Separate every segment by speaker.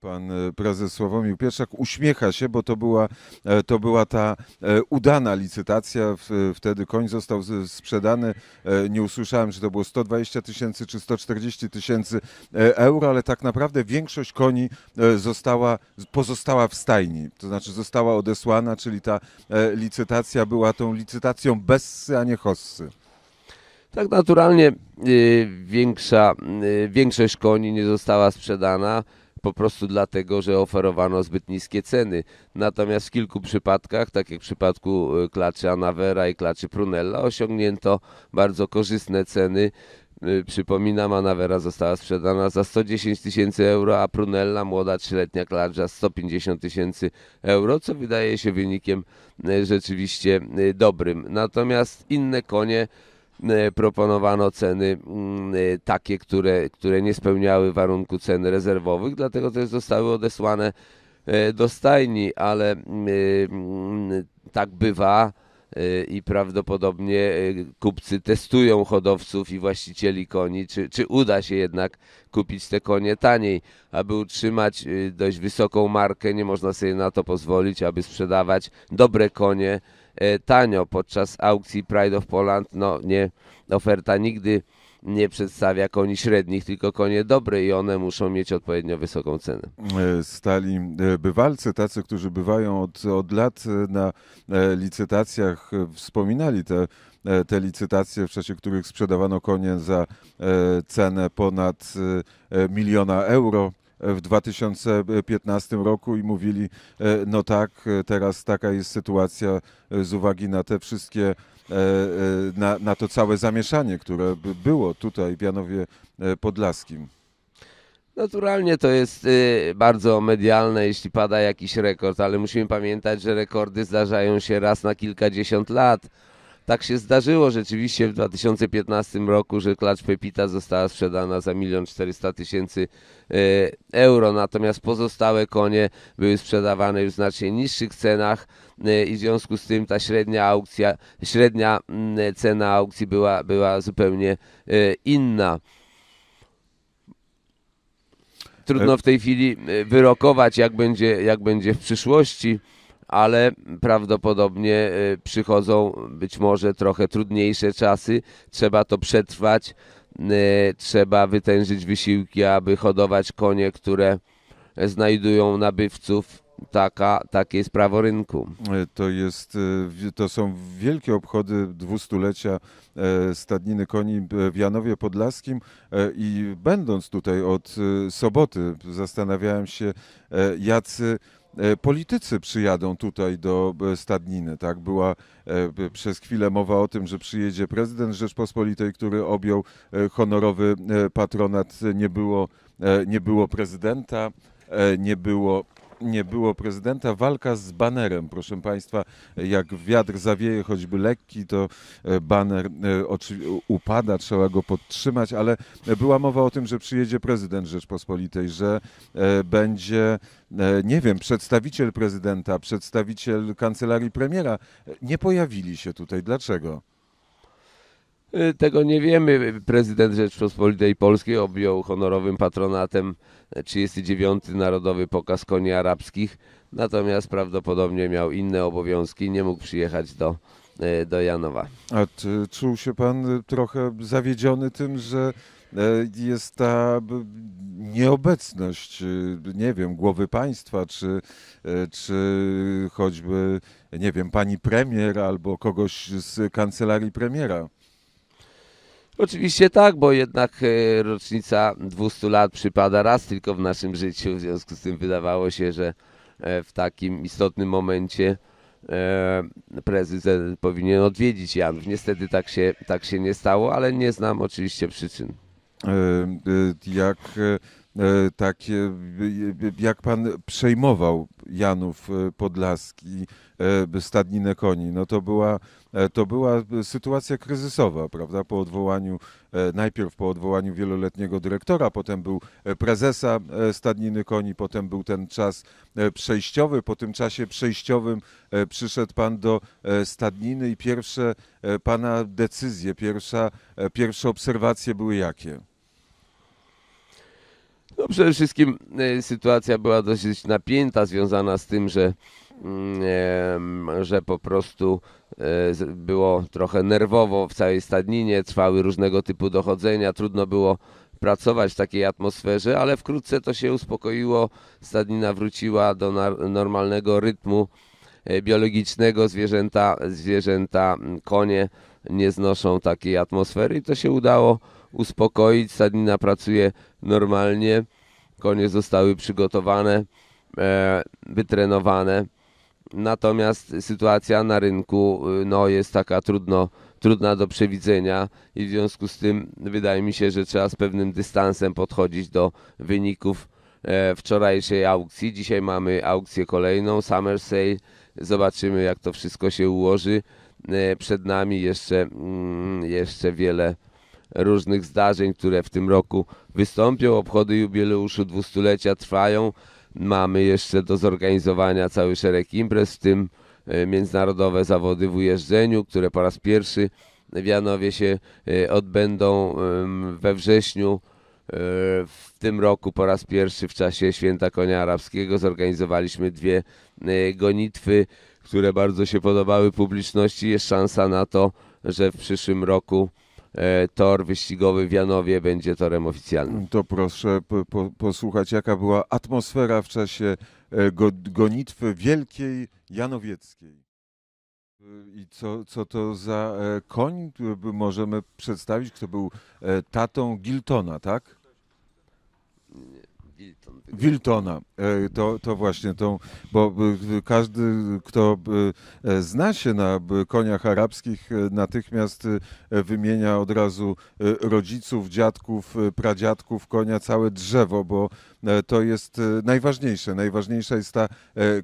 Speaker 1: Pan e, prezes Sławomił Pieszak uśmiecha się, bo to była, e, to była ta e, udana licytacja. Wtedy koń został sprzedany. Nie usłyszałem, czy to było 120 tysięcy czy 140 tysięcy euro, ale tak naprawdę większość koni została, pozostała w stajni, to znaczy została odesłana, czyli ta licytacja była tą licytacją bessy, a nie hossy. Tak naturalnie y, większa,
Speaker 2: y, większość koni nie została sprzedana po prostu dlatego, że oferowano zbyt niskie ceny. Natomiast w kilku przypadkach, tak jak w przypadku e, klaczy Anavera i klaczy Prunella, osiągnięto bardzo korzystne ceny. E, przypominam, Anavera została sprzedana za 110 tysięcy euro, a Prunella, młoda trzyletnia za 150 tysięcy euro, co wydaje się wynikiem e, rzeczywiście dobrym. Natomiast inne konie E, proponowano ceny mm, e, takie, które, które nie spełniały warunku cen rezerwowych, dlatego też zostały odesłane e, do stajni, ale mm, tak bywa i prawdopodobnie kupcy testują hodowców i właścicieli koni, czy, czy uda się jednak kupić te konie taniej. Aby utrzymać dość wysoką markę, nie można sobie na to pozwolić, aby sprzedawać dobre konie E, tanio podczas aukcji Pride of Poland. No nie, oferta nigdy nie przedstawia koni średnich, tylko konie dobre i one muszą mieć odpowiednio wysoką cenę.
Speaker 1: E, stali e, bywalcy, tacy, którzy bywają od, od lat na licytacjach, wspominali te te licytacje, w czasie których sprzedawano konie za cenę ponad miliona euro w 2015 roku i mówili, e, no tak, e, teraz taka jest sytuacja e, z uwagi na te wszystkie, na, na to całe zamieszanie, które było tutaj w Janowie Podlaskim.
Speaker 2: Naturalnie to jest y, bardzo medialne, jeśli pada jakiś rekord, ale musimy pamiętać, że rekordy zdarzają się raz na kilkadziesiąt lat tak się zdarzyło rzeczywiście w 2015 roku, że klacz Pepita została sprzedana za 1 400 tysięcy e, euro, natomiast pozostałe konie były sprzedawane już w znacznie niższych cenach e, i w związku z tym ta średnia aukcja, średnia mm, cena aukcji była, była zupełnie e, inna trudno w tej chwili wyrokować, jak będzie, jak będzie w przyszłości ale prawdopodobnie e, przychodzą być może trochę trudniejsze czasy. Trzeba to przetrwać, e, trzeba wytężyć wysiłki, aby hodować konie, które znajdują nabywców
Speaker 1: taka, takie jest prawo rynku. E, to, jest, to są wielkie obchody dwustulecia stadniny koni w Janowie Podlaskim i będąc tutaj od soboty zastanawiałem się, jacy E, politycy przyjadą tutaj do e, Stadniny. Tak? Była e, przez chwilę mowa o tym, że przyjedzie prezydent Rzeczpospolitej, który objął honorowy patronat. Nie było, nie było prezydenta, nie było nie było prezydenta. Walka z banerem, proszę Państwa, jak wiatr zawieje, choćby lekki, to e, baner e, upada, trzeba go podtrzymać, ale była mowa o tym, że przyjedzie prezydent Rzeczpospolitej, że e, będzie, nie wiem, przedstawiciel prezydenta, przedstawiciel kancelarii premiera. Nie pojawili się tutaj. Dlaczego?
Speaker 2: Y, tego nie wiemy. Prezydent Rzeczpospolitej Polskiej objął honorowym patronatem 39. Narodowy Pokaz Koni Arabskich, natomiast prawdopodobnie miał inne obowiązki i nie mógł przyjechać do, y, do Janowa.
Speaker 1: A czuł się pan trochę zawiedziony tym, że e, jest ta nieobecność, y, nie wiem, głowy państwa, czy, e, czy choćby, nie wiem, pani premier albo kogoś z kancelarii premiera?
Speaker 2: Oczywiście tak, bo jednak e, rocznica 200 lat przypada raz tylko w naszym życiu, w związku z tym wydawało się, że e, w takim istotnym momencie e, prezydent powinien odwiedzić
Speaker 1: Janów. Niestety tak się, tak się nie stało, ale nie znam oczywiście przyczyn. Jak E, takie, e, e, jak pan przejmował Janów Podlaski, stadninę koni, no to była, to była sytuacja kryzysowa, prawda? Po odwołaniu, najpierw po odwołaniu wieloletniego dyrektora, potem był prezesa stadniny koni, potem był ten czas przejściowy. Po tym czasie przejściowym przyszedł pan do stadniny i pierwsze pana decyzje, pierwsza, pierwsze obserwacje były jakie? No przede wszystkim e, sytuacja była dosyć napięta, związana
Speaker 2: z tym, że, mm, że po prostu e, było trochę nerwowo w całej stadninie, trwały różnego typu dochodzenia, trudno było pracować w takiej atmosferze, ale wkrótce to się uspokoiło, stadnina wróciła do normalnego rytmu e, biologicznego, zwierzęta, zwierzęta konie nie znoszą takiej atmosfery i to się udało uspokoić. Sadnina pracuje normalnie. Konie zostały przygotowane, e, wytrenowane. Natomiast sytuacja na rynku y, no, jest taka trudno, trudna do przewidzenia i w związku z tym wydaje mi się, że trzeba z pewnym dystansem podchodzić do wyników e, wczorajszej aukcji. Dzisiaj mamy aukcję kolejną, Summer Sale. Zobaczymy jak to wszystko się ułoży. E, przed nami jeszcze, mm, jeszcze wiele różnych zdarzeń, które w tym roku wystąpią. Obchody jubileuszu dwustulecia trwają. Mamy jeszcze do zorganizowania cały szereg imprez, w tym e, międzynarodowe zawody w ujeżdżeniu, które po raz pierwszy w Janowie się e, odbędą we wrześniu. E, w tym roku po raz pierwszy w czasie Święta Konia Arabskiego zorganizowaliśmy dwie gonitwy, które bardzo się podobały publiczności. Jest szansa na to,
Speaker 1: że w przyszłym roku E, tor wyścigowy w Janowie będzie torem oficjalnym. To proszę po, po, posłuchać, jaka była atmosfera w czasie e, go, gonitwy wielkiej janowieckiej. I co, co to za e, koń możemy przedstawić, kto był tatą Giltona, tak? Wiltona, e, to, to właśnie tą, bo e, każdy, kto e, zna się na koniach arabskich, natychmiast wymienia od razu rodziców, dziadków, pradziadków konia, całe drzewo, bo to jest najważniejsze. Najważniejsza jest ta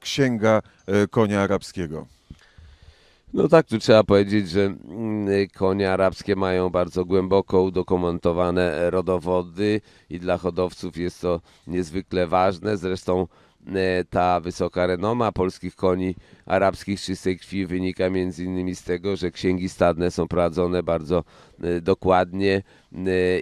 Speaker 1: księga konia arabskiego. No tak, tu trzeba powiedzieć, że
Speaker 2: mm, konie arabskie mają bardzo głęboko udokumentowane rodowody i dla hodowców jest to niezwykle ważne. Zresztą E, ta wysoka renoma polskich koni arabskich czystej krwi wynika między innymi z tego, że księgi stadne są prowadzone bardzo e, dokładnie e,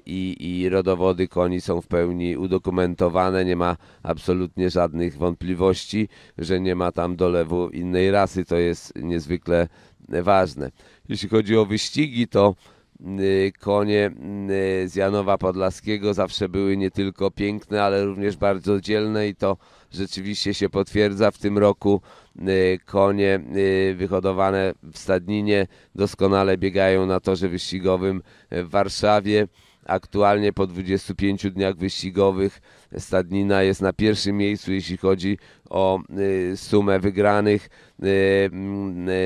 Speaker 2: i, i rodowody koni są w pełni udokumentowane, nie ma absolutnie żadnych wątpliwości, że nie ma tam dolewu innej rasy, to jest niezwykle ważne. Jeśli chodzi o wyścigi, to Y, konie y, z Janowa Podlaskiego zawsze były nie tylko piękne, ale również bardzo dzielne i to rzeczywiście się potwierdza. W tym roku y, konie wyhodowane w Stadninie doskonale biegają na torze wyścigowym w Warszawie. Aktualnie po 25 dniach wyścigowych Stadnina jest na pierwszym miejscu, jeśli chodzi o y, sumę wygranych. Y,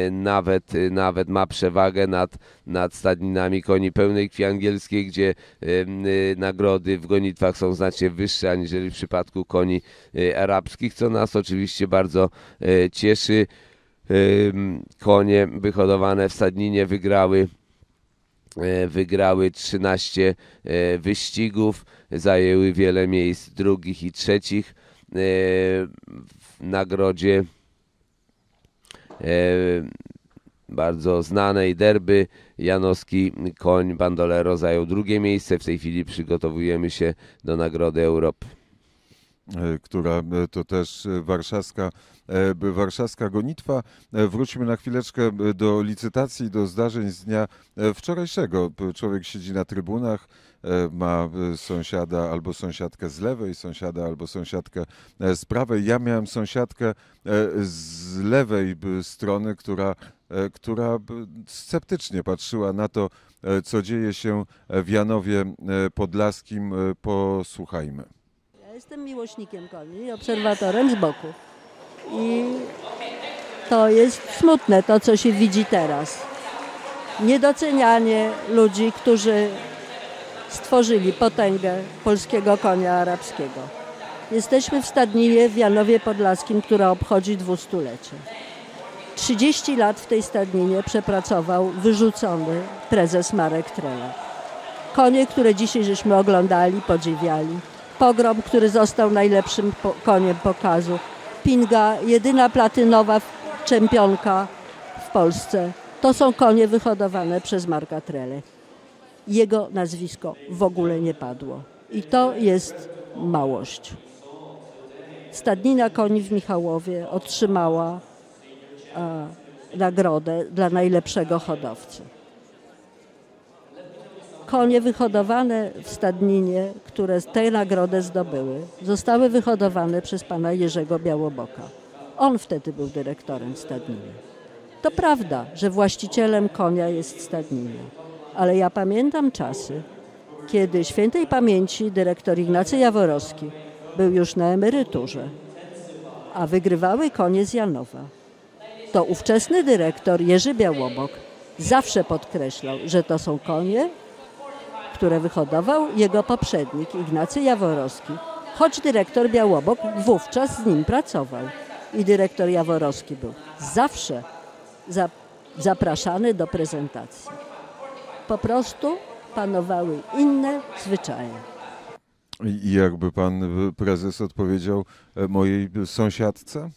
Speaker 2: y, nawet, nawet ma przewagę nad, nad Stadninami koni pełnej krwi angielskiej, gdzie nagrody w gonitwach są znacznie wyższe aniżeli w przypadku koni arabskich, co nas oczywiście bardzo cieszy. Konie wyhodowane w Stadninie wygrały E, wygrały 13 e, wyścigów, zajęły wiele miejsc drugich i trzecich e, w nagrodzie bardzo znanej derby. Janowski Koń Bandolero zajął drugie miejsce. W tej chwili przygotowujemy się
Speaker 1: do Nagrody Europy. E, która e, to też e, warszawska, warszawska gonitwa. Wróćmy na chwileczkę do licytacji, do zdarzeń z dnia wczorajszego. Człowiek siedzi na trybunach, ma sąsiada albo sąsiadkę z lewej, sąsiada albo sąsiadkę z prawej. Ja miałem sąsiadkę z lewej strony, która która sceptycznie patrzyła na to, co dzieje się w Janowie Podlaskim. Posłuchajmy.
Speaker 3: Jestem miłośnikiem koni, obserwatorem z boku. I to jest smutne, to co się widzi teraz. Niedocenianie ludzi, którzy stworzyli potęgę polskiego konia arabskiego. Jesteśmy w Stadninie w Janowie Podlaskim, która obchodzi dwustulecie. 30 lat w tej Stadninie przepracował wyrzucony prezes Marek Trela. Konie, które dzisiaj żeśmy oglądali, podziwiali, Pogrom, który został najlepszym po koniem pokazu. Pinga, jedyna platynowa czempionka w Polsce. To są konie wyhodowane przez Marka Trele. Jego nazwisko w ogóle nie padło. I to jest małość. Stadnina koni w Michałowie otrzymała a, nagrodę dla najlepszego hodowcy konie wyhodowane w stadninie, które tę nagrodę zdobyły, zostały wyhodowane przez pana Jerzego Białoboka. On wtedy był dyrektorem stadniny. To prawda, że właścicielem konia jest stadnina, ale ja pamiętam czasy, kiedy świętej pamięci dyrektor Ignacy Jaworowski był już na emeryturze, a wygrywały konie z Janowa. To ówczesny dyrektor Jerzy Białobok zawsze podkreślał, że to są konie, które wyhodował jego poprzednik Ignacy Jaworowski, choć dyrektor Białobok wówczas z nim pracował. I dyrektor Jaworowski był zawsze za, zapraszany do prezentacji. Po prostu panowały inne zwyczaje.
Speaker 1: I jakby pan e, prezes odpowiedział e, mojej sąsiadce?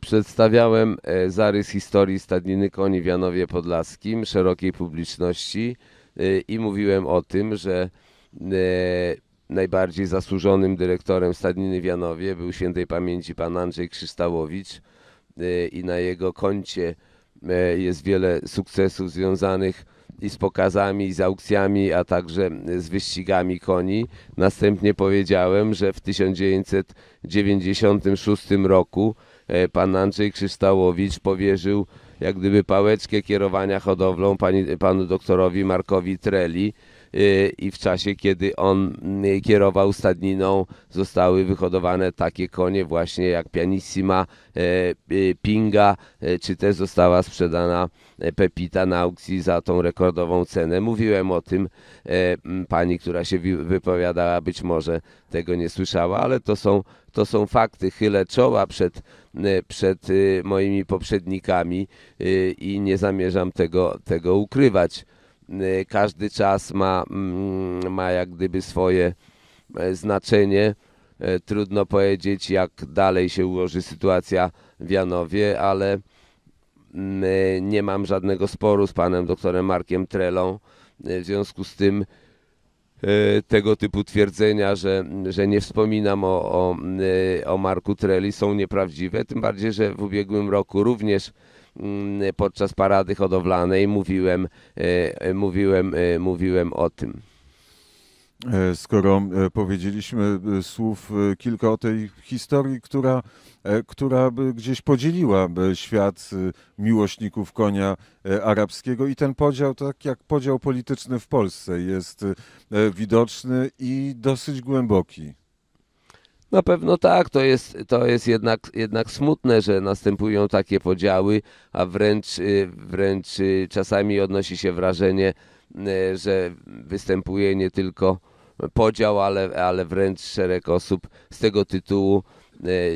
Speaker 1: Przedstawiałem e, zarys historii stadniny koni w Janowie Podlaskim
Speaker 2: szerokiej publiczności. Y, i mówiłem o tym, że y, najbardziej zasłużonym dyrektorem Stadniny Wianowie był świętej pamięci pan Andrzej Krzyształowicz y, i na jego koncie jest wiele sukcesów związanych i z pokazami, i z aukcjami, a także z wyścigami koni. Następnie powiedziałem, że w 1996 roku pan Andrzej Krzyształowicz powierzył jak gdyby pałeczkę kierowania hodowlą pani, panu doktorowi Markowi Treli, Y, i w czasie, kiedy on mm, kierował stadniną, zostały wyhodowane takie konie właśnie jak Pianissima, e, y, Pinga, e, czy też została sprzedana e, Pepita na aukcji za tą rekordową cenę. Mówiłem o tym pani, która się wypowiadała, być może tego nie słyszała, ale to są, to są fakty. Chylę czoła przed, przed y, moimi poprzednikami i nie zamierzam tego, tego ukrywać. Y, każdy czas ma, mm, ma jak gdyby swoje e, znaczenie. E, trudno powiedzieć, jak dalej się ułoży sytuacja w Janowie, ale mm, e, nie mam żadnego sporu z panem doktorem Markiem Trelą. W związku z tym tego typu twierdzenia, że, że nie wspominam o, o, o Marku Treli są nieprawdziwe, tym bardziej, że w ubiegłym roku również Mm, podczas parady hodowlanej mówiłem,
Speaker 1: e, mówiłem, e, mówiłem o tym. E, skoro powiedzieliśmy słów kilka o tej historii, która, która gdzieś podzieliła świat miłośników konia arabskiego i ten podział, tak jak podział polityczny w Polsce, jest widoczny i dosyć głęboki. Na pewno tak, to jest, to
Speaker 2: jest jednak, jednak smutne, że następują takie podziały, a wręcz, y, wręcz y, czasami odnosi się wrażenie, y, że występuje nie tylko podział, ale, ale wręcz szereg osób z tego tytułu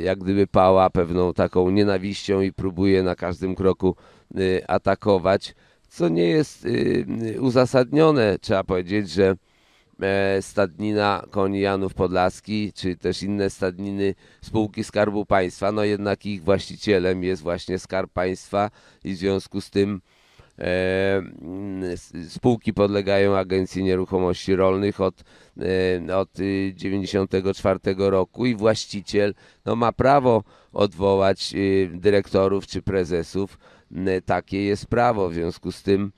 Speaker 2: jak gdyby pała pewną taką nienawiścią i próbuje na każdym kroku atakować, co nie jest uzasadnione. Trzeba powiedzieć, że E, stadnina konijanów Podlaski, czy też inne stadniny spółki Skarbu Państwa, no jednak ich właścicielem jest właśnie Skarb Państwa i w związku z tym e, mm, Spółki podlegają Agencji Nieruchomości Rolnych od, e, od 94 y, roku i właściciel no, ma prawo odwołać y, dyrektorów czy prezesów. Takie jest prawo, w związku z tym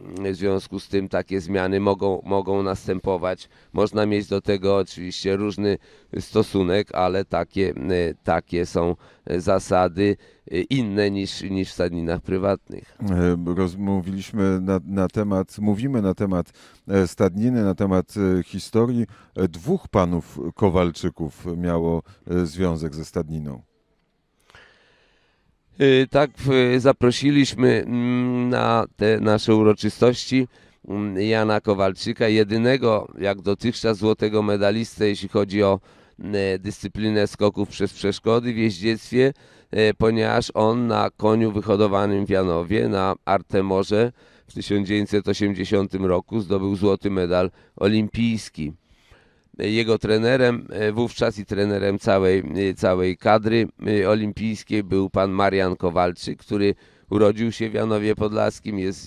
Speaker 2: w związku z tym takie zmiany mogą, mogą następować. Można mieć do tego oczywiście różny stosunek, ale takie, takie są zasady inne niż, niż w stadninach prywatnych.
Speaker 1: E, Rozmówiliśmy na, na temat, mówimy na temat e, stadniny, na temat e, historii. Dwóch panów Kowalczyków miało związek ze stadniną.
Speaker 2: Y, tak zaprosiliśmy mm, na te nasze uroczystości mm, Jana Kowalczyka, jedynego jak dotychczas złotego medalistę, jeśli chodzi o mm, e, dyscyplinę skoków przez przeszkody w jeździectwie, e, ponieważ on na koniu wyhodowanym w Janowie na Artemorze w 1980 roku zdobył złoty medal olimpijski. Jego trenerem e, wówczas i trenerem całej, e, całej kadry e, olimpijskiej był pan Marian Kowalczyk, który urodził się w Janowie Podlaskim, jest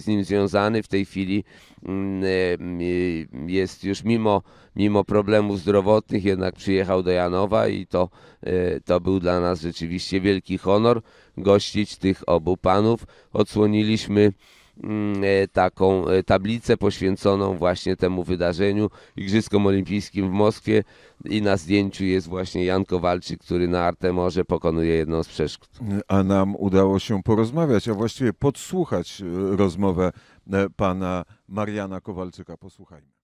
Speaker 2: z, nim związany w tej chwili, mm, jest już mimo, mimo problemów zdrowotnych, jednak przyjechał do Janowa i to, to był dla nas rzeczywiście wielki honor gościć tych obu panów. Odsłoniliśmy Mm, e, taką e, tablicę poświęconą właśnie temu wydarzeniu Igrzyskom Olimpijskim w Moskwie i na zdjęciu jest właśnie Jan Kowalczyk, który na Artemorze pokonuje jedną
Speaker 1: z przeszkód. A nam udało się porozmawiać, a właściwie podsłuchać e, rozmowę
Speaker 3: pana Mariana Kowalczyka. Posłuchajmy.